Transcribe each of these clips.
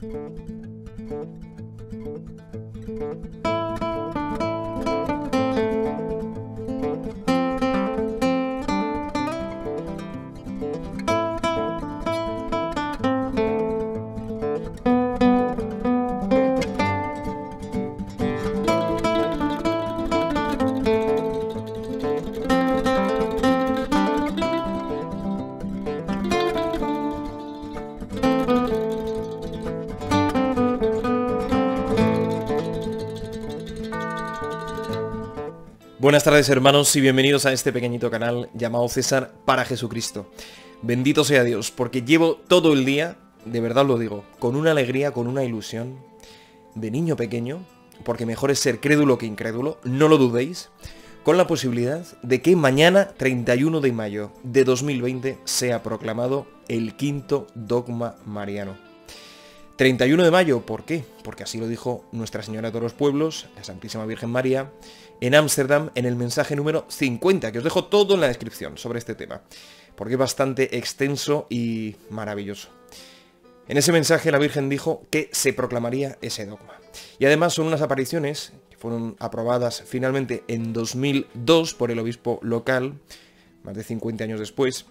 Música Buenas tardes hermanos y bienvenidos a este pequeñito canal llamado César para Jesucristo. Bendito sea Dios, porque llevo todo el día, de verdad lo digo, con una alegría, con una ilusión de niño pequeño, porque mejor es ser crédulo que incrédulo, no lo dudéis, con la posibilidad de que mañana, 31 de mayo de 2020, sea proclamado el quinto dogma mariano. 31 de mayo, ¿por qué? Porque así lo dijo Nuestra Señora de todos los pueblos, la Santísima Virgen María, en Ámsterdam, en el mensaje número 50, que os dejo todo en la descripción sobre este tema, porque es bastante extenso y maravilloso. En ese mensaje la Virgen dijo que se proclamaría ese dogma. Y además son unas apariciones que fueron aprobadas finalmente en 2002 por el obispo local, más de 50 años después,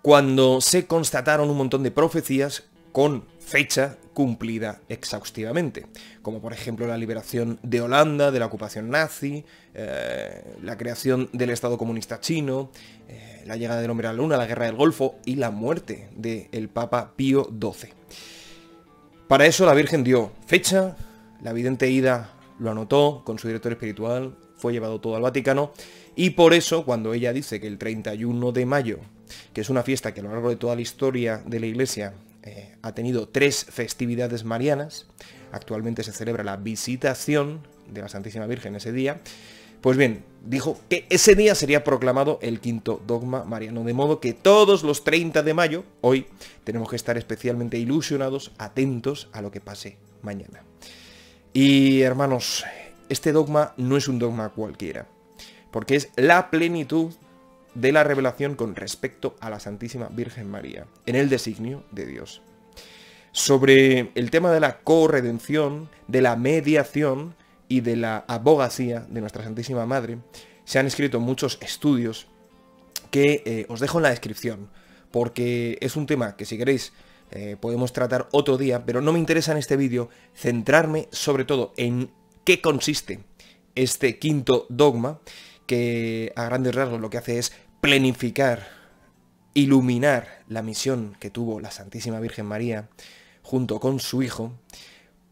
cuando se constataron un montón de profecías con fecha cumplida exhaustivamente, como por ejemplo la liberación de Holanda de la ocupación nazi, eh, la creación del Estado comunista chino, eh, la llegada del hombre a la luna, la guerra del Golfo y la muerte del Papa Pío XII. Para eso la Virgen dio fecha, la evidente Ida lo anotó con su director espiritual, fue llevado todo al Vaticano, y por eso cuando ella dice que el 31 de mayo, que es una fiesta que a lo largo de toda la historia de la Iglesia eh, ha tenido tres festividades marianas, actualmente se celebra la visitación de la Santísima Virgen ese día, pues bien, dijo que ese día sería proclamado el quinto dogma mariano, de modo que todos los 30 de mayo, hoy, tenemos que estar especialmente ilusionados, atentos a lo que pase mañana. Y hermanos, este dogma no es un dogma cualquiera, porque es la plenitud de la revelación con respecto a la Santísima Virgen María, en el designio de Dios. Sobre el tema de la corredención, de la mediación y de la abogacía de nuestra Santísima Madre, se han escrito muchos estudios que eh, os dejo en la descripción, porque es un tema que si queréis eh, podemos tratar otro día, pero no me interesa en este vídeo centrarme sobre todo en qué consiste este quinto dogma que a grandes rasgos lo que hace es planificar, iluminar la misión que tuvo la Santísima Virgen María junto con su Hijo,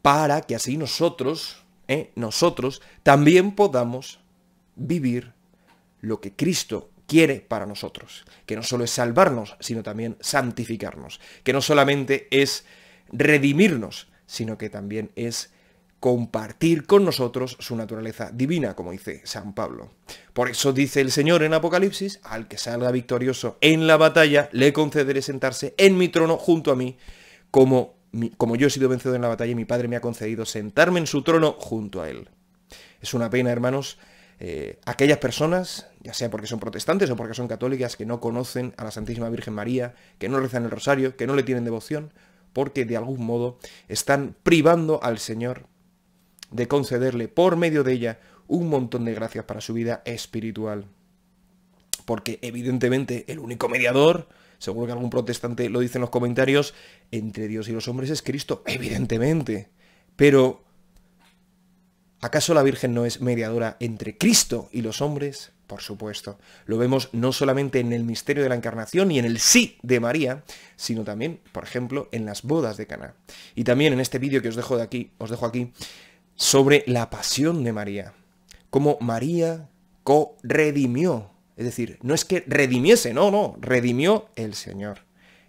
para que así nosotros, eh, nosotros, también podamos vivir lo que Cristo quiere para nosotros, que no solo es salvarnos, sino también santificarnos, que no solamente es redimirnos, sino que también es compartir con nosotros su naturaleza divina, como dice San Pablo. Por eso dice el Señor en Apocalipsis, al que salga victorioso en la batalla, le concederé sentarse en mi trono junto a mí, como, como yo he sido vencido en la batalla y mi Padre me ha concedido sentarme en su trono junto a él. Es una pena, hermanos, eh, aquellas personas, ya sea porque son protestantes o porque son católicas, que no conocen a la Santísima Virgen María, que no rezan el rosario, que no le tienen devoción, porque de algún modo están privando al Señor de concederle por medio de ella un montón de gracias para su vida espiritual. Porque evidentemente el único mediador, seguro que algún protestante lo dice en los comentarios, entre Dios y los hombres es Cristo, evidentemente. Pero, ¿acaso la Virgen no es mediadora entre Cristo y los hombres? Por supuesto. Lo vemos no solamente en el misterio de la encarnación y en el sí de María, sino también, por ejemplo, en las bodas de Cana. Y también en este vídeo que os dejo de aquí, os dejo aquí, sobre la pasión de María, como María co-redimió, es decir, no es que redimiese, no, no, redimió el Señor,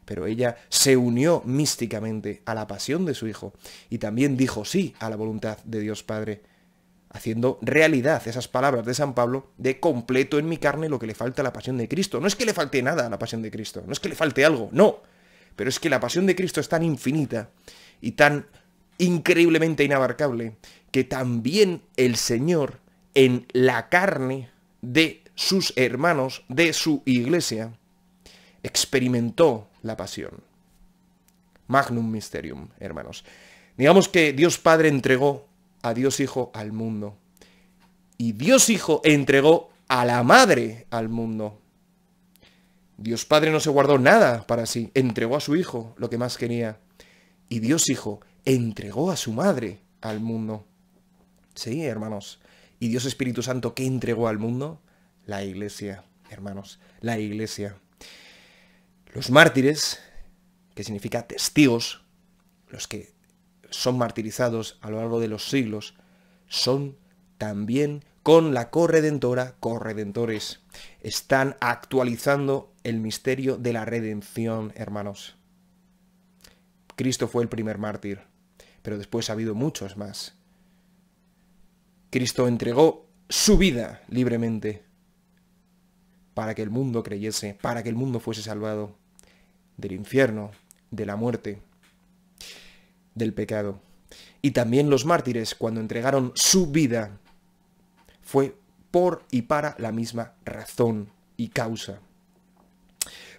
pero ella se unió místicamente a la pasión de su Hijo y también dijo sí a la voluntad de Dios Padre, haciendo realidad esas palabras de San Pablo de completo en mi carne lo que le falta a la pasión de Cristo. No es que le falte nada a la pasión de Cristo, no es que le falte algo, no, pero es que la pasión de Cristo es tan infinita y tan increíblemente inabarcable, que también el Señor en la carne de sus hermanos, de su iglesia, experimentó la pasión. Magnum Mysterium, hermanos. Digamos que Dios Padre entregó a Dios Hijo al mundo. Y Dios Hijo entregó a la Madre al mundo. Dios Padre no se guardó nada para sí, entregó a su Hijo lo que más quería. Y Dios Hijo entregó a su madre al mundo. Sí, hermanos. ¿Y Dios Espíritu Santo qué entregó al mundo? La iglesia, hermanos, la iglesia. Los mártires, que significa testigos, los que son martirizados a lo largo de los siglos, son también con la corredentora, corredentores. Están actualizando el misterio de la redención, hermanos. Cristo fue el primer mártir pero después ha habido muchos más. Cristo entregó su vida libremente para que el mundo creyese, para que el mundo fuese salvado del infierno, de la muerte, del pecado. Y también los mártires, cuando entregaron su vida, fue por y para la misma razón y causa.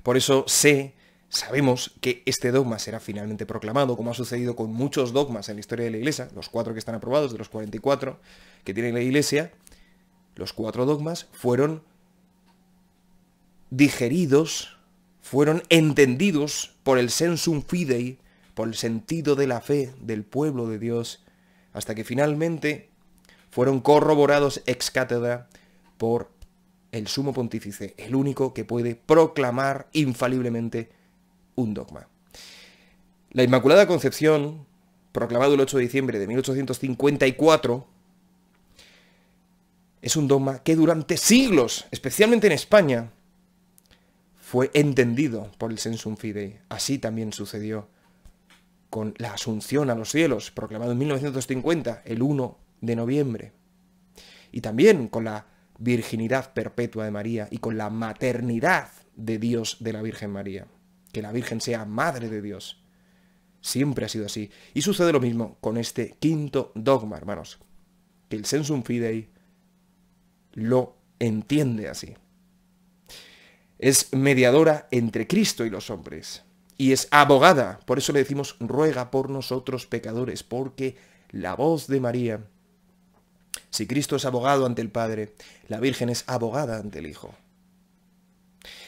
Por eso sé Sabemos que este dogma será finalmente proclamado, como ha sucedido con muchos dogmas en la historia de la Iglesia, los cuatro que están aprobados de los 44 que tiene la Iglesia, los cuatro dogmas fueron digeridos, fueron entendidos por el sensum fidei, por el sentido de la fe del pueblo de Dios, hasta que finalmente fueron corroborados ex cátedra por el sumo pontífice, el único que puede proclamar infaliblemente un dogma. La Inmaculada Concepción, proclamado el 8 de diciembre de 1854, es un dogma que durante siglos, especialmente en España, fue entendido por el Sensum Fidei. Así también sucedió con la Asunción a los cielos, proclamado en 1950, el 1 de noviembre. Y también con la virginidad perpetua de María y con la maternidad de Dios de la Virgen María que la Virgen sea madre de Dios. Siempre ha sido así. Y sucede lo mismo con este quinto dogma, hermanos, que el sensum fidei lo entiende así. Es mediadora entre Cristo y los hombres. Y es abogada. Por eso le decimos, ruega por nosotros pecadores, porque la voz de María, si Cristo es abogado ante el Padre, la Virgen es abogada ante el Hijo.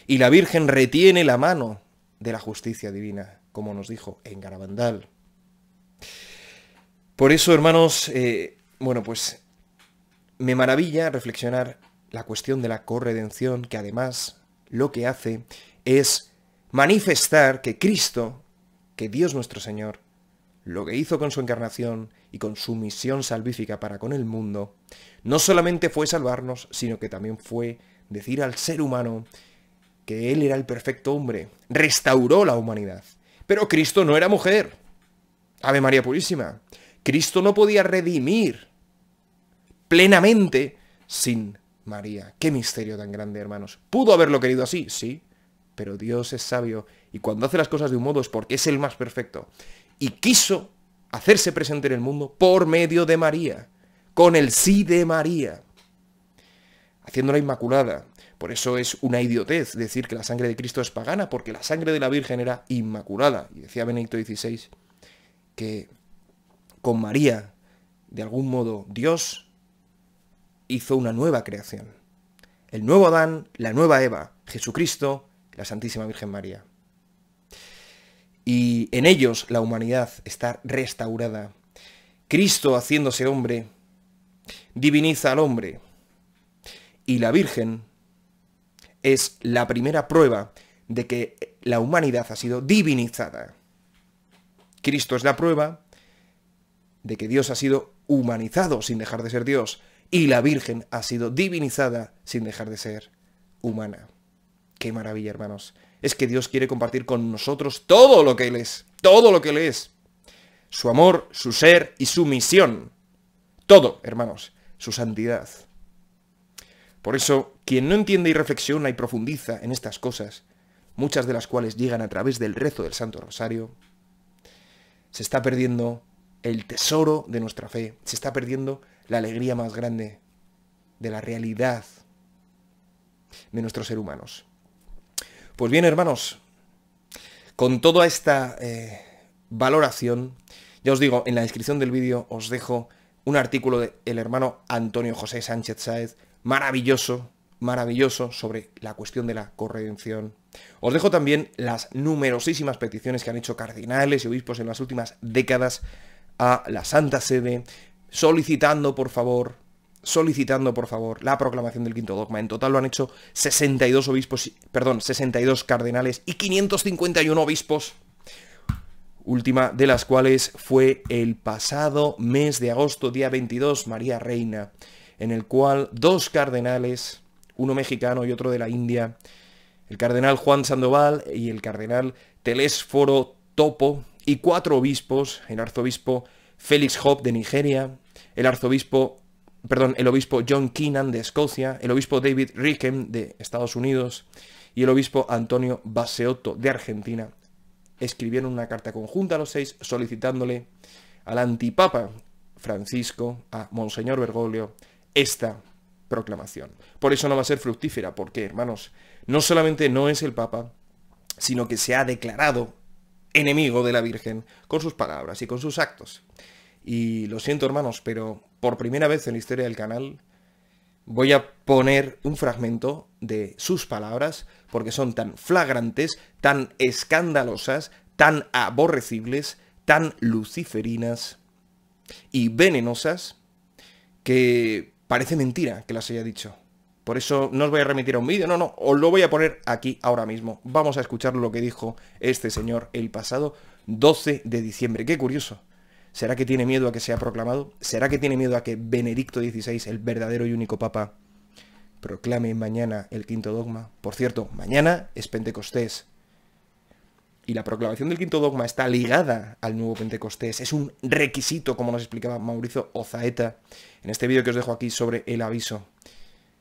Y la Virgen retiene la mano de la justicia divina, como nos dijo en Garabandal. Por eso, hermanos, eh, bueno, pues me maravilla reflexionar la cuestión de la corredención, que además lo que hace es manifestar que Cristo, que Dios nuestro Señor, lo que hizo con su encarnación y con su misión salvífica para con el mundo, no solamente fue salvarnos, sino que también fue decir al ser humano que Él era el perfecto hombre, restauró la humanidad. Pero Cristo no era mujer. Ave María Purísima. Cristo no podía redimir plenamente sin María. Qué misterio tan grande, hermanos. Pudo haberlo querido así, sí, pero Dios es sabio y cuando hace las cosas de un modo es porque es el más perfecto. Y quiso hacerse presente en el mundo por medio de María, con el sí de María, haciéndola inmaculada, por eso es una idiotez decir que la sangre de Cristo es pagana, porque la sangre de la Virgen era inmaculada. Y decía Benedicto XVI que con María, de algún modo, Dios hizo una nueva creación. El nuevo Adán, la nueva Eva, Jesucristo, la Santísima Virgen María. Y en ellos la humanidad está restaurada. Cristo haciéndose hombre, diviniza al hombre. Y la Virgen es la primera prueba de que la humanidad ha sido divinizada. Cristo es la prueba de que Dios ha sido humanizado sin dejar de ser Dios y la Virgen ha sido divinizada sin dejar de ser humana. Qué maravilla, hermanos. Es que Dios quiere compartir con nosotros todo lo que Él es, todo lo que Él es. Su amor, su ser y su misión. Todo, hermanos, su santidad. Por eso quien no entiende y reflexiona y profundiza en estas cosas, muchas de las cuales llegan a través del rezo del Santo Rosario, se está perdiendo el tesoro de nuestra fe, se está perdiendo la alegría más grande de la realidad de nuestros ser humanos. Pues bien, hermanos, con toda esta eh, valoración, ya os digo, en la descripción del vídeo os dejo un artículo del hermano Antonio José Sánchez Sáez, maravilloso, maravilloso sobre la cuestión de la corredención. Os dejo también las numerosísimas peticiones que han hecho cardinales y obispos en las últimas décadas a la Santa Sede, solicitando, por favor, solicitando, por favor, la proclamación del quinto dogma. En total lo han hecho 62 obispos, perdón, 62 cardenales y 551 obispos última de las cuales fue el pasado mes de agosto, día 22, María Reina, en el cual dos cardenales uno mexicano y otro de la India, el cardenal Juan Sandoval y el cardenal Telésforo Topo, y cuatro obispos, el arzobispo Félix Hop de Nigeria, el arzobispo, perdón, el obispo John Keenan de Escocia, el obispo David Rickham de Estados Unidos y el obispo Antonio Baseotto de Argentina, escribieron una carta conjunta a los seis solicitándole al antipapa Francisco, a Monseñor Bergoglio, esta proclamación. Por eso no va a ser fructífera, porque, hermanos, no solamente no es el Papa, sino que se ha declarado enemigo de la Virgen con sus palabras y con sus actos. Y lo siento, hermanos, pero por primera vez en la historia del canal voy a poner un fragmento de sus palabras, porque son tan flagrantes, tan escandalosas, tan aborrecibles, tan luciferinas y venenosas, que Parece mentira que las haya dicho. Por eso no os voy a remitir a un vídeo, no, no, os lo voy a poner aquí ahora mismo. Vamos a escuchar lo que dijo este señor el pasado 12 de diciembre. Qué curioso. ¿Será que tiene miedo a que sea proclamado? ¿Será que tiene miedo a que Benedicto XVI, el verdadero y único papa, proclame mañana el quinto dogma? Por cierto, mañana es Pentecostés y la proclamación del quinto dogma está ligada al nuevo Pentecostés, es un requisito, como nos explicaba Mauricio Ozaeta en este vídeo que os dejo aquí sobre el aviso.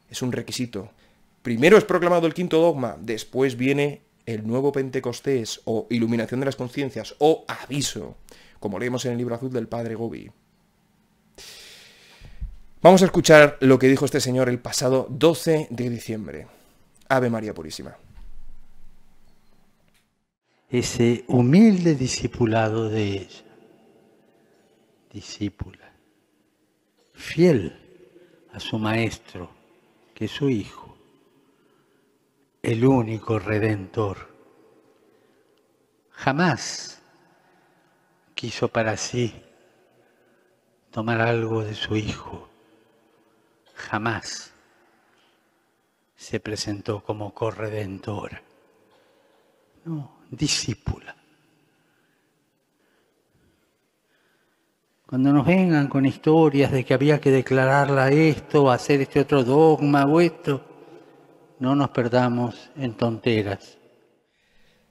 Es un requisito. Primero es proclamado el quinto dogma, después viene el nuevo Pentecostés o iluminación de las conciencias o aviso, como leemos en el libro azul del padre Gobi. Vamos a escuchar lo que dijo este señor el pasado 12 de diciembre. Ave María Purísima ese humilde discipulado de ella. Discípula, fiel a su maestro, que es su hijo, el único redentor. Jamás quiso para sí tomar algo de su hijo. Jamás se presentó como corredentora. No, discípula. Cuando nos vengan con historias de que había que declararla esto, hacer este otro dogma o esto, no nos perdamos en tonteras.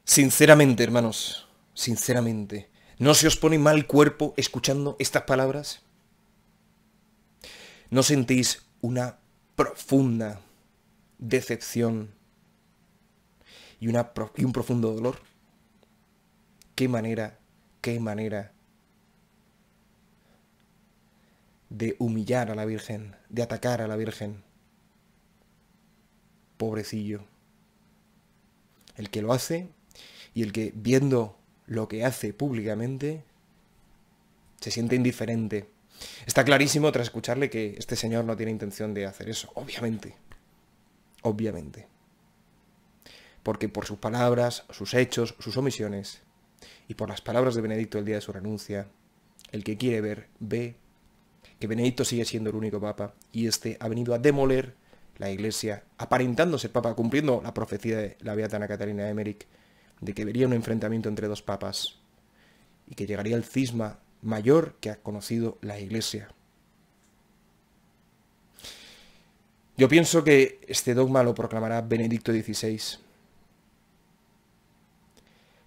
Sinceramente, hermanos, sinceramente, ¿no se os pone mal cuerpo escuchando estas palabras? ¿No sentís una profunda decepción y, una, y un profundo dolor? qué manera, qué manera de humillar a la Virgen, de atacar a la Virgen. Pobrecillo. El que lo hace y el que viendo lo que hace públicamente se siente indiferente. Está clarísimo tras escucharle que este señor no tiene intención de hacer eso, obviamente. Obviamente. Porque por sus palabras, sus hechos, sus omisiones, y por las palabras de Benedicto el día de su renuncia, el que quiere ver, ve que Benedicto sigue siendo el único papa y este ha venido a demoler la iglesia, aparentándose papa, cumpliendo la profecía de la Beatana Catalina de Emmerich, de que vería un enfrentamiento entre dos papas y que llegaría el cisma mayor que ha conocido la iglesia. Yo pienso que este dogma lo proclamará Benedicto XVI.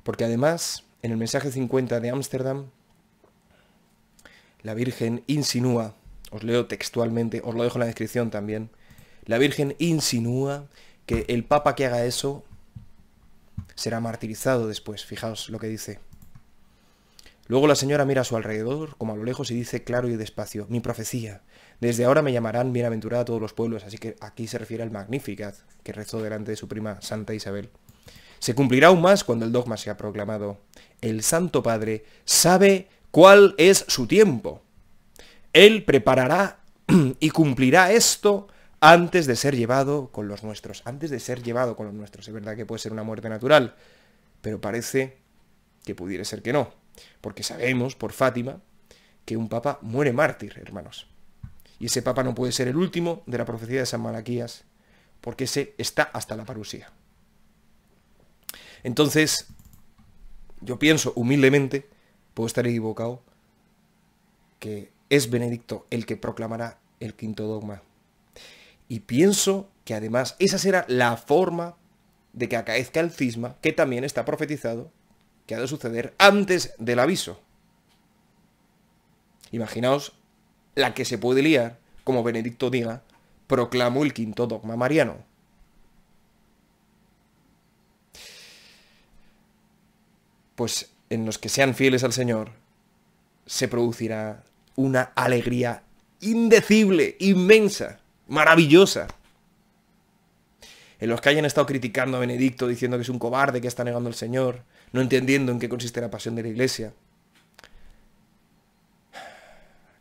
Porque además en el mensaje 50 de Ámsterdam, la Virgen insinúa, os leo textualmente, os lo dejo en la descripción también, la Virgen insinúa que el Papa que haga eso será martirizado después, fijaos lo que dice. Luego la señora mira a su alrededor, como a lo lejos, y dice claro y despacio, mi profecía. Desde ahora me llamarán bienaventurada a todos los pueblos, así que aquí se refiere al Magnificat, que rezó delante de su prima Santa Isabel. Se cumplirá aún más cuando el dogma sea proclamado. El Santo Padre sabe cuál es su tiempo. Él preparará y cumplirá esto antes de ser llevado con los nuestros, antes de ser llevado con los nuestros. Es verdad que puede ser una muerte natural, pero parece que pudiera ser que no, porque sabemos por Fátima que un papa muere mártir, hermanos. Y ese papa no puede ser el último de la profecía de San Malaquías, porque ese está hasta la parusía. Entonces, yo pienso humildemente, puedo estar equivocado, que es Benedicto el que proclamará el quinto dogma. Y pienso que además esa será la forma de que acaezca el cisma, que también está profetizado, que ha de suceder antes del aviso. Imaginaos la que se puede liar, como Benedicto diga, proclamó el quinto dogma mariano. pues en los que sean fieles al Señor, se producirá una alegría indecible, inmensa, maravillosa. En los que hayan estado criticando a Benedicto, diciendo que es un cobarde, que está negando al Señor, no entendiendo en qué consiste la pasión de la Iglesia,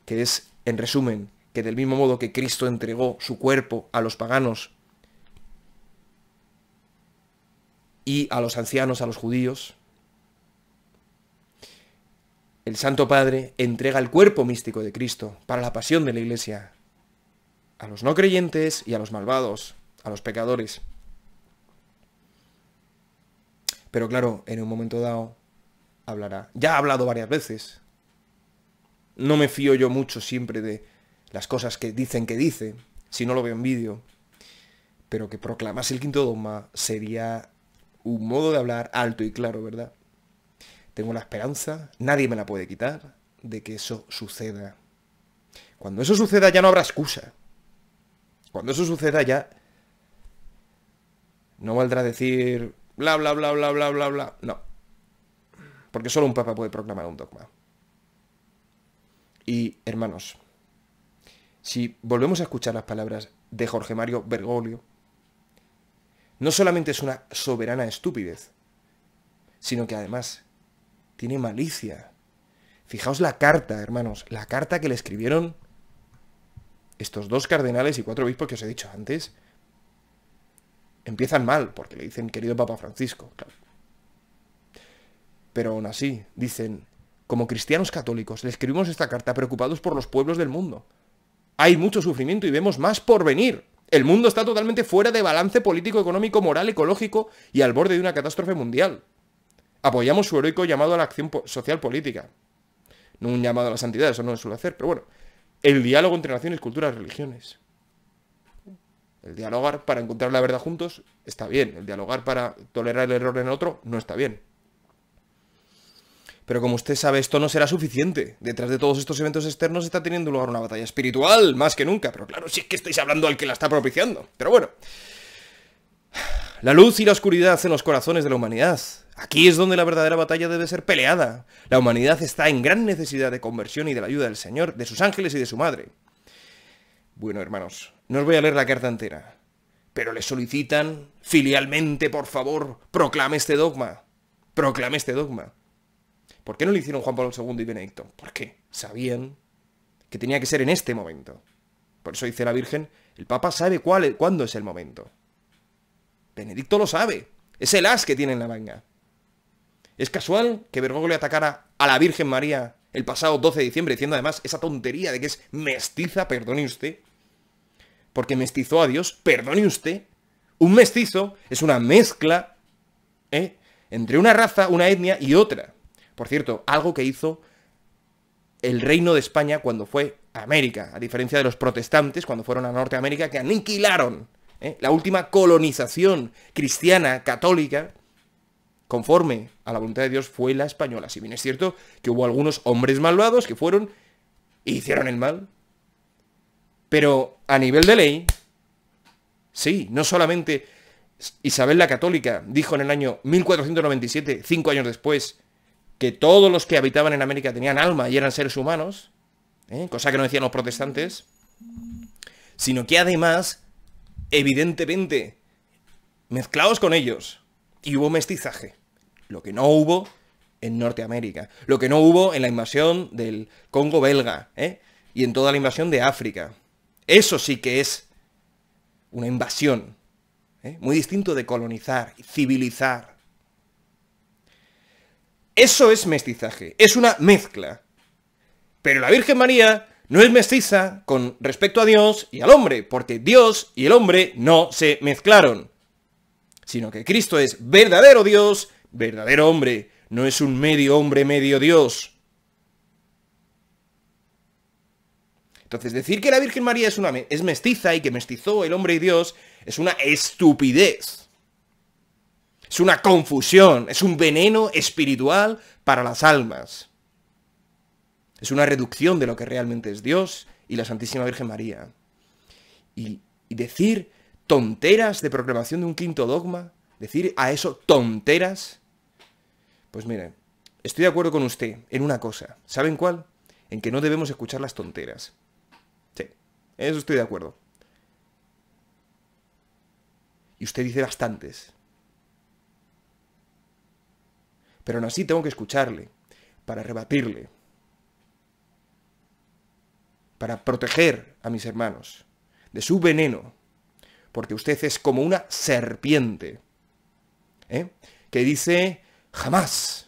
que es, en resumen, que del mismo modo que Cristo entregó su cuerpo a los paganos y a los ancianos, a los judíos, el Santo Padre entrega el cuerpo místico de Cristo para la pasión de la Iglesia, a los no creyentes y a los malvados, a los pecadores. Pero claro, en un momento dado hablará. Ya ha hablado varias veces. No me fío yo mucho siempre de las cosas que dicen que dice, si no lo veo en vídeo. Pero que proclamase el quinto dogma sería un modo de hablar alto y claro, ¿verdad? Tengo la esperanza, nadie me la puede quitar, de que eso suceda. Cuando eso suceda ya no habrá excusa. Cuando eso suceda ya no valdrá decir bla bla bla bla bla bla bla. No. Porque solo un papa puede proclamar un dogma. Y hermanos, si volvemos a escuchar las palabras de Jorge Mario Bergoglio, no solamente es una soberana estupidez, sino que además tiene malicia. Fijaos la carta, hermanos, la carta que le escribieron estos dos cardenales y cuatro obispos que os he dicho antes. Empiezan mal, porque le dicen querido Papa Francisco, Pero aún así, dicen, como cristianos católicos, le escribimos esta carta preocupados por los pueblos del mundo. Hay mucho sufrimiento y vemos más por venir. El mundo está totalmente fuera de balance político, económico, moral, ecológico y al borde de una catástrofe mundial. Apoyamos su heroico llamado a la acción social política. No un llamado a la santidad, eso no se suele hacer, pero bueno. El diálogo entre naciones, culturas, religiones. El dialogar para encontrar la verdad juntos está bien. El dialogar para tolerar el error en el otro no está bien. Pero como usted sabe, esto no será suficiente. Detrás de todos estos eventos externos está teniendo lugar una batalla espiritual, más que nunca. Pero claro, si es que estáis hablando al que la está propiciando. Pero bueno. La luz y la oscuridad en los corazones de la humanidad. Aquí es donde la verdadera batalla debe ser peleada. La humanidad está en gran necesidad de conversión y de la ayuda del Señor, de sus ángeles y de su madre. Bueno, hermanos, no os voy a leer la carta entera, pero le solicitan filialmente, por favor, proclame este dogma. Proclame este dogma. ¿Por qué no lo hicieron Juan Pablo II y Benedicto? Porque sabían que tenía que ser en este momento. Por eso dice la Virgen, el Papa sabe cuál, cuándo es el momento. Benedicto lo sabe. Es el as que tiene en la manga. ¿Es casual que Bergoglio atacara a la Virgen María el pasado 12 de diciembre, diciendo además esa tontería de que es mestiza, perdone usted? Porque mestizó a Dios, perdone usted. Un mestizo es una mezcla ¿eh? entre una raza, una etnia y otra. Por cierto, algo que hizo el Reino de España cuando fue a América, a diferencia de los protestantes cuando fueron a Norteamérica, que aniquilaron ¿eh? la última colonización cristiana, católica, conforme a la voluntad de Dios, fue la española. Si bien es cierto que hubo algunos hombres malvados que fueron e hicieron el mal. Pero a nivel de ley, sí, no solamente Isabel la Católica dijo en el año 1497, cinco años después, que todos los que habitaban en América tenían alma y eran seres humanos, ¿eh? cosa que no decían los protestantes, sino que además, evidentemente, mezclados con ellos, y hubo mestizaje lo que no hubo en Norteamérica, lo que no hubo en la invasión del Congo belga, ¿eh? y en toda la invasión de África. Eso sí que es una invasión, ¿eh? muy distinto de colonizar, civilizar. Eso es mestizaje, es una mezcla. Pero la Virgen María no es mestiza con respecto a Dios y al hombre, porque Dios y el hombre no se mezclaron, sino que Cristo es verdadero Dios verdadero hombre, no es un medio hombre, medio Dios. Entonces, decir que la Virgen María es, una, es mestiza y que mestizó el hombre y Dios es una estupidez. Es una confusión, es un veneno espiritual para las almas. Es una reducción de lo que realmente es Dios y la Santísima Virgen María. Y, y decir tonteras de proclamación de un quinto dogma, decir a eso tonteras, pues mire, estoy de acuerdo con usted en una cosa. ¿Saben cuál? En que no debemos escuchar las tonteras. Sí, en eso estoy de acuerdo. Y usted dice bastantes. Pero aún así tengo que escucharle, para rebatirle, para proteger a mis hermanos de su veneno, porque usted es como una serpiente, ¿eh? que dice jamás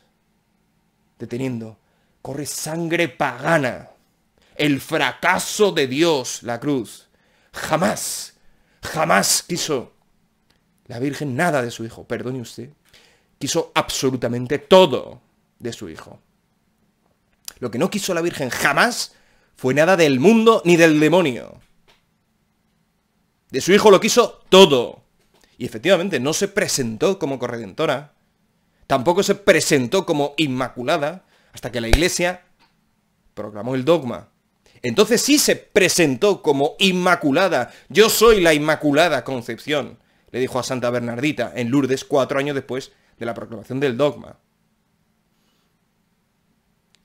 deteniendo, corre sangre pagana, el fracaso de Dios, la cruz. Jamás, jamás quiso la Virgen nada de su hijo, perdone usted, quiso absolutamente todo de su hijo. Lo que no quiso la Virgen jamás fue nada del mundo ni del demonio. De su hijo lo quiso todo. Y efectivamente no se presentó como corredentora tampoco se presentó como inmaculada hasta que la Iglesia proclamó el dogma. Entonces sí se presentó como inmaculada. Yo soy la inmaculada concepción, le dijo a Santa Bernardita en Lourdes cuatro años después de la proclamación del dogma.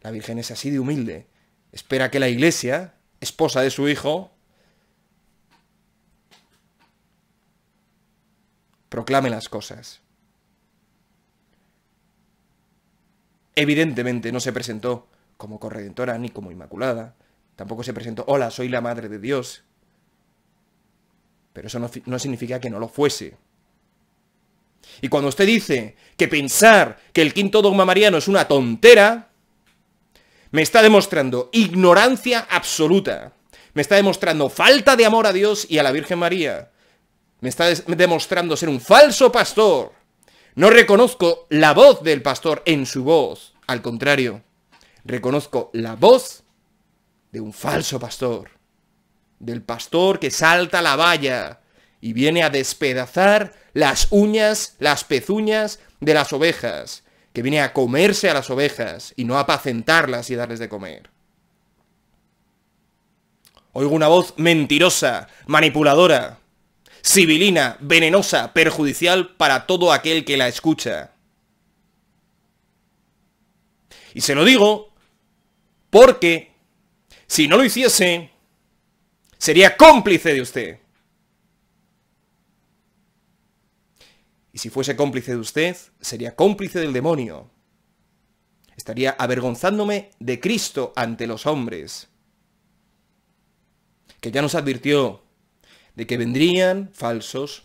La Virgen es así de humilde. Espera que la Iglesia, esposa de su hijo, proclame las cosas. Evidentemente no se presentó como corredentora ni como inmaculada. Tampoco se presentó, hola, soy la madre de Dios. Pero eso no, no significa que no lo fuese. Y cuando usted dice que pensar que el quinto dogma mariano es una tontera, me está demostrando ignorancia absoluta. Me está demostrando falta de amor a Dios y a la Virgen María. Me está demostrando ser un falso pastor. No reconozco la voz del pastor en su voz. Al contrario, reconozco la voz de un falso pastor. Del pastor que salta la valla y viene a despedazar las uñas, las pezuñas de las ovejas. Que viene a comerse a las ovejas y no a apacentarlas y darles de comer. Oigo una voz mentirosa, manipuladora, sibilina, venenosa, perjudicial para todo aquel que la escucha. Y se lo digo porque si no lo hiciese, sería cómplice de usted. Y si fuese cómplice de usted, sería cómplice del demonio. Estaría avergonzándome de Cristo ante los hombres. Que ya nos advirtió de que vendrían falsos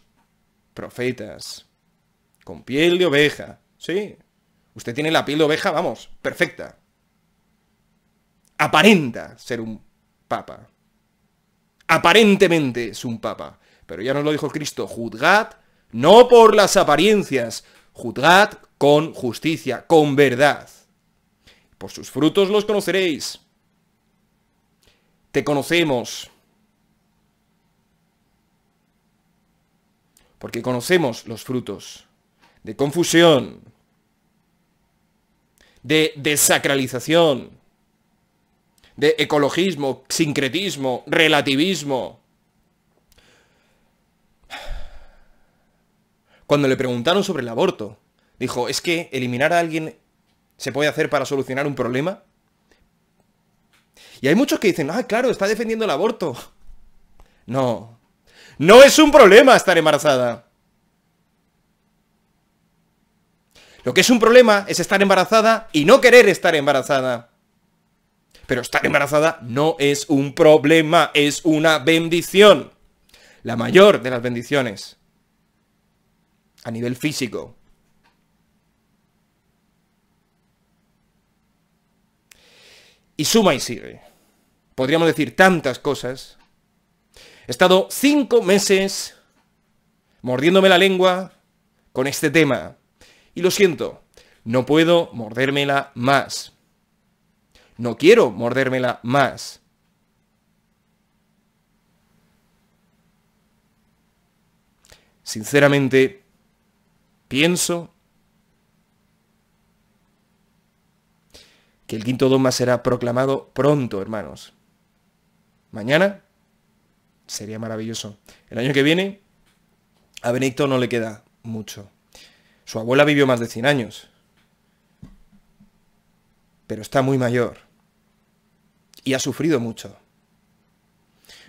profetas con piel de oveja. Sí, usted tiene la piel de oveja, vamos, perfecta. Aparenta ser un papa. Aparentemente es un papa. Pero ya nos lo dijo Cristo, juzgad no por las apariencias, juzgad con justicia, con verdad. Por sus frutos los conoceréis. Te conocemos, porque conocemos los frutos de confusión, de desacralización, de ecologismo, sincretismo, relativismo. Cuando le preguntaron sobre el aborto, dijo, ¿es que eliminar a alguien se puede hacer para solucionar un problema? Y hay muchos que dicen, ah, claro, está defendiendo el aborto. No, no es un problema estar embarazada. Lo que es un problema es estar embarazada y no querer estar embarazada. Pero estar embarazada no es un problema, es una bendición. La mayor de las bendiciones. A nivel físico. Y suma y sigue. Podríamos decir tantas cosas He estado cinco meses mordiéndome la lengua con este tema. Y lo siento, no puedo mordérmela más. No quiero mordérmela más. Sinceramente, pienso que el quinto doma será proclamado pronto, hermanos. Mañana Sería maravilloso. El año que viene, a Benedicto no le queda mucho. Su abuela vivió más de 100 años. Pero está muy mayor. Y ha sufrido mucho.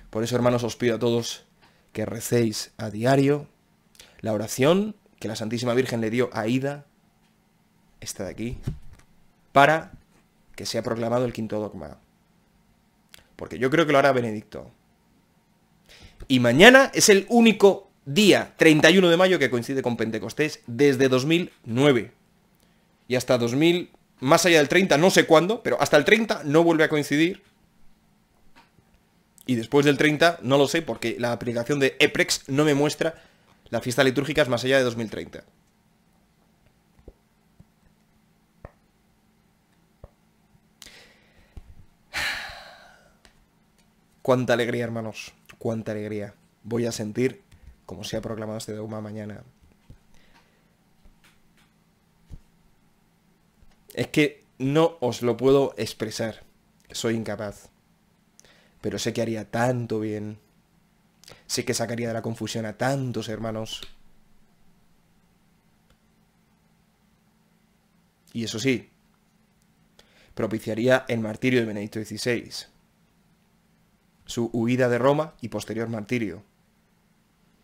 Por eso, hermanos, os pido a todos que recéis a diario la oración que la Santísima Virgen le dio a Ida, esta de aquí, para que sea proclamado el quinto dogma. Porque yo creo que lo hará Benedicto. Y mañana es el único día, 31 de mayo, que coincide con Pentecostés desde 2009. Y hasta 2000, más allá del 30, no sé cuándo, pero hasta el 30 no vuelve a coincidir. Y después del 30, no lo sé, porque la aplicación de EPREX no me muestra la fiesta litúrgicas más allá de 2030. Cuánta alegría, hermanos cuánta alegría voy a sentir, como se ha proclamado este dogma mañana. Es que no os lo puedo expresar, soy incapaz. Pero sé que haría tanto bien, sé que sacaría de la confusión a tantos hermanos. Y eso sí, propiciaría el martirio de Benedicto XVI su huida de Roma y posterior martirio.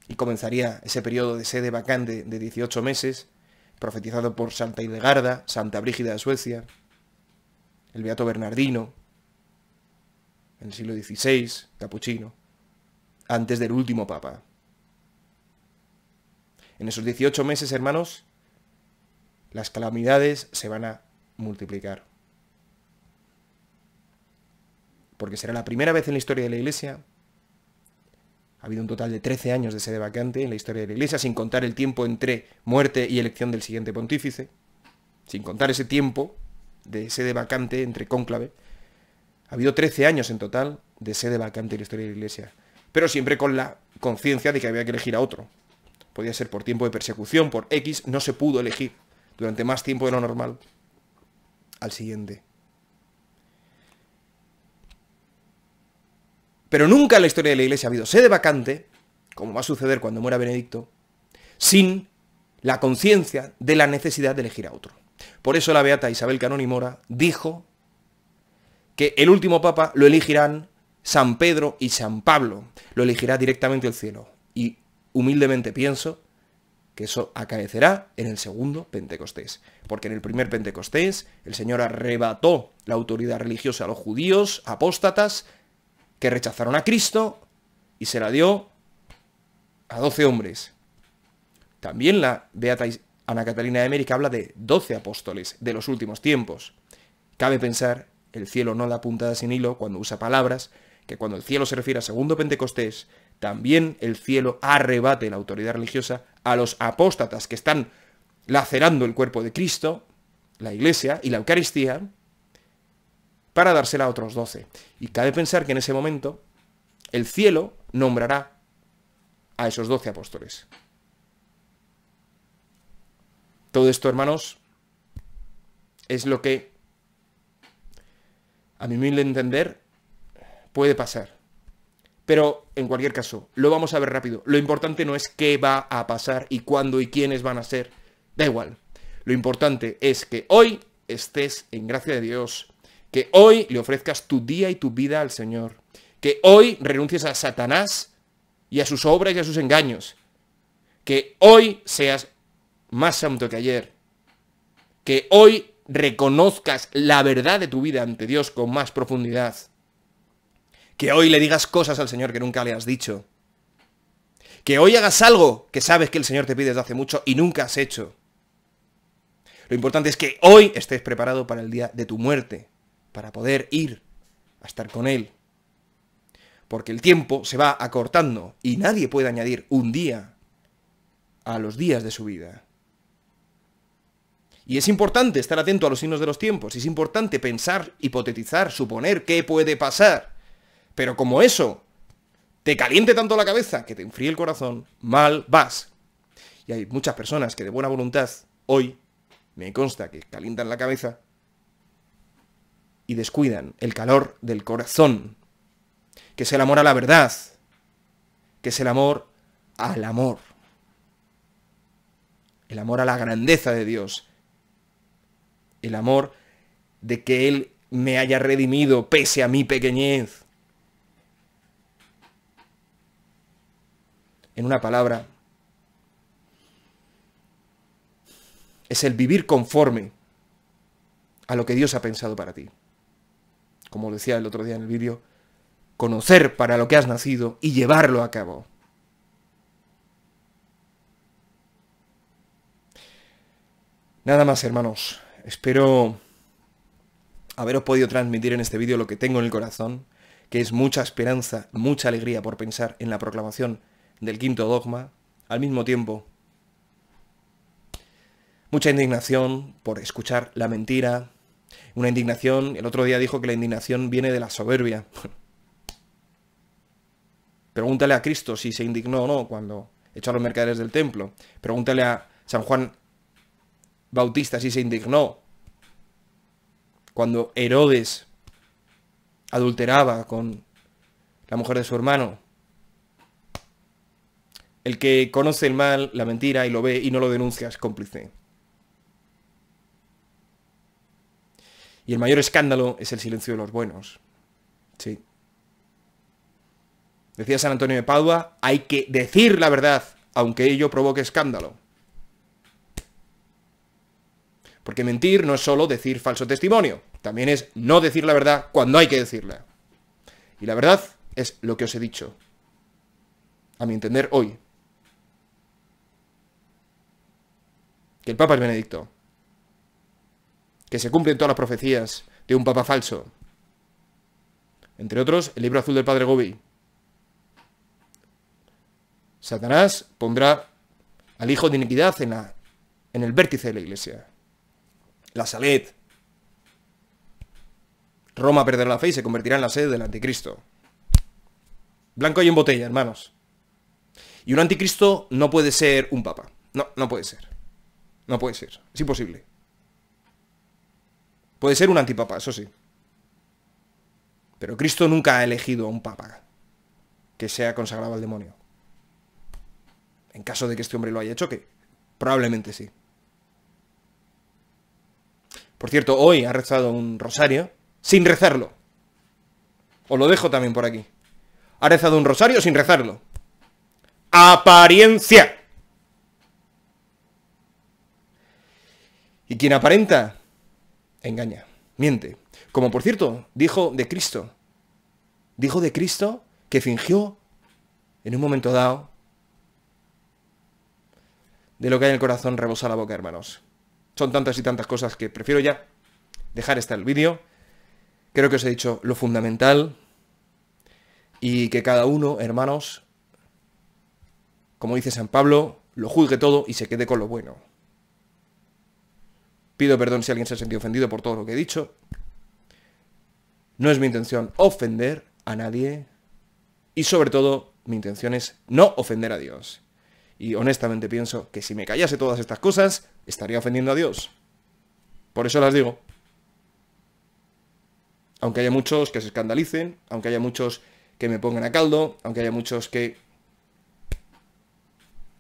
Y comenzaría ese periodo de sede vacante de 18 meses, profetizado por Santa Hildegarda, Santa Brígida de Suecia, el Beato Bernardino, en el siglo XVI, capuchino, antes del último papa. En esos 18 meses, hermanos, las calamidades se van a multiplicar. porque será la primera vez en la historia de la Iglesia. Ha habido un total de 13 años de sede vacante en la historia de la Iglesia, sin contar el tiempo entre muerte y elección del siguiente pontífice, sin contar ese tiempo de sede vacante entre cónclave. Ha habido 13 años en total de sede vacante en la historia de la Iglesia, pero siempre con la conciencia de que había que elegir a otro. Podía ser por tiempo de persecución, por X, no se pudo elegir durante más tiempo de lo normal al siguiente Pero nunca en la historia de la Iglesia ha habido sede vacante, como va a suceder cuando muera Benedicto, sin la conciencia de la necesidad de elegir a otro. Por eso la beata Isabel y Mora dijo que el último papa lo elegirán San Pedro y San Pablo, lo elegirá directamente el cielo. Y humildemente pienso que eso acaecerá en el segundo Pentecostés, porque en el primer Pentecostés el Señor arrebató la autoridad religiosa a los judíos apóstatas que rechazaron a Cristo y se la dio a doce hombres. También la Beata Ana Catalina de América habla de doce apóstoles de los últimos tiempos. Cabe pensar, el cielo no da puntada sin hilo cuando usa palabras, que cuando el cielo se refiere a segundo Pentecostés, también el cielo arrebate la autoridad religiosa a los apóstatas que están lacerando el cuerpo de Cristo, la iglesia y la Eucaristía, para dársela a otros doce. Y cabe pensar que en ese momento el cielo nombrará a esos doce apóstoles. Todo esto, hermanos, es lo que, a mi humilde entender, puede pasar. Pero, en cualquier caso, lo vamos a ver rápido. Lo importante no es qué va a pasar y cuándo y quiénes van a ser. Da igual. Lo importante es que hoy estés en gracia de Dios que hoy le ofrezcas tu día y tu vida al Señor. Que hoy renuncies a Satanás y a sus obras y a sus engaños. Que hoy seas más santo que ayer. Que hoy reconozcas la verdad de tu vida ante Dios con más profundidad. Que hoy le digas cosas al Señor que nunca le has dicho. Que hoy hagas algo que sabes que el Señor te pide desde hace mucho y nunca has hecho. Lo importante es que hoy estés preparado para el día de tu muerte para poder ir a estar con Él. Porque el tiempo se va acortando y nadie puede añadir un día a los días de su vida. Y es importante estar atento a los signos de los tiempos, es importante pensar, hipotetizar, suponer qué puede pasar. Pero como eso te caliente tanto la cabeza que te enfríe el corazón, mal vas. Y hay muchas personas que de buena voluntad hoy, me consta que calientan la cabeza y descuidan el calor del corazón, que es el amor a la verdad, que es el amor al amor, el amor a la grandeza de Dios, el amor de que Él me haya redimido pese a mi pequeñez. En una palabra, es el vivir conforme a lo que Dios ha pensado para ti como decía el otro día en el vídeo, conocer para lo que has nacido y llevarlo a cabo. Nada más, hermanos. Espero haberos podido transmitir en este vídeo lo que tengo en el corazón, que es mucha esperanza, mucha alegría por pensar en la proclamación del quinto dogma, al mismo tiempo mucha indignación por escuchar la mentira, una indignación, el otro día dijo que la indignación viene de la soberbia. Pregúntale a Cristo si se indignó o no cuando echó a los mercaderes del templo. Pregúntale a San Juan Bautista si se indignó cuando Herodes adulteraba con la mujer de su hermano. El que conoce el mal, la mentira y lo ve y no lo denuncia es cómplice. Y el mayor escándalo es el silencio de los buenos. Sí. Decía San Antonio de Padua, hay que decir la verdad, aunque ello provoque escándalo. Porque mentir no es solo decir falso testimonio, también es no decir la verdad cuando hay que decirla. Y la verdad es lo que os he dicho, a mi entender hoy. Que el Papa es Benedicto, que se cumplen todas las profecías de un papa falso. Entre otros, el libro azul del padre Gobi. Satanás pondrá al hijo de iniquidad en, la, en el vértice de la iglesia. La Salet. Roma perderá la fe y se convertirá en la sede del anticristo. Blanco y en botella, hermanos. Y un anticristo no puede ser un papa. No, no puede ser. No puede ser. Es imposible. Puede ser un antipapa, eso sí. Pero Cristo nunca ha elegido a un papa que sea consagrado al demonio. En caso de que este hombre lo haya hecho, que probablemente sí. Por cierto, hoy ha rezado un rosario sin rezarlo. Os lo dejo también por aquí. Ha rezado un rosario sin rezarlo. Apariencia. ¿Y quien aparenta? engaña, miente. Como por cierto, dijo de Cristo. Dijo de Cristo que fingió en un momento dado. De lo que hay en el corazón rebosa la boca, hermanos. Son tantas y tantas cosas que prefiero ya dejar estar el vídeo. Creo que os he dicho lo fundamental y que cada uno, hermanos, como dice San Pablo, lo juzgue todo y se quede con lo bueno. Pido perdón si alguien se ha sentido ofendido por todo lo que he dicho. No es mi intención ofender a nadie. Y sobre todo, mi intención es no ofender a Dios. Y honestamente pienso que si me callase todas estas cosas, estaría ofendiendo a Dios. Por eso las digo. Aunque haya muchos que se escandalicen, aunque haya muchos que me pongan a caldo, aunque haya muchos que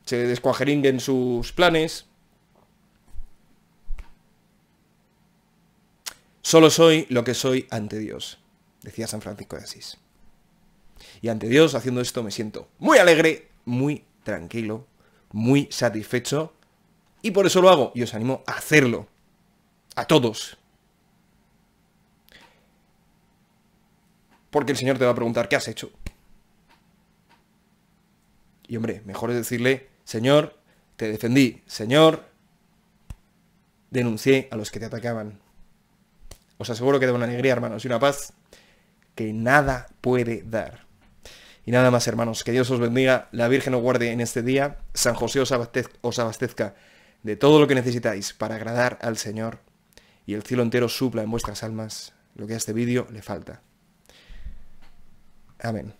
se descuajeringuen sus planes, Solo soy lo que soy ante Dios, decía San Francisco de Asís. Y ante Dios, haciendo esto, me siento muy alegre, muy tranquilo, muy satisfecho, y por eso lo hago, y os animo a hacerlo. A todos. Porque el Señor te va a preguntar, ¿qué has hecho? Y hombre, mejor es decirle, Señor, te defendí, Señor, denuncié a los que te atacaban. Os aseguro que de una alegría, hermanos, y una paz que nada puede dar. Y nada más, hermanos, que Dios os bendiga, la Virgen os guarde en este día, San José os abastezca de todo lo que necesitáis para agradar al Señor, y el cielo entero supla en vuestras almas lo que a este vídeo le falta. Amén.